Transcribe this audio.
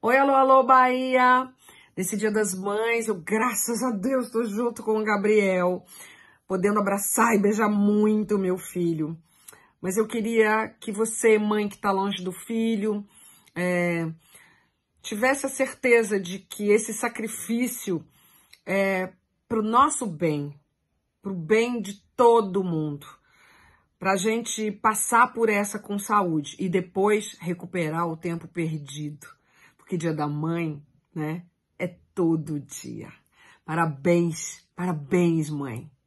Oi, alô, alô, Bahia! Nesse Dia das Mães, eu, graças a Deus, estou junto com o Gabriel, podendo abraçar e beijar muito meu filho. Mas eu queria que você, mãe que está longe do filho, é, tivesse a certeza de que esse sacrifício é para o nosso bem, para o bem de todo mundo, para gente passar por essa com saúde e depois recuperar o tempo perdido porque Dia da Mãe, né, é todo dia. Parabéns, parabéns, mãe.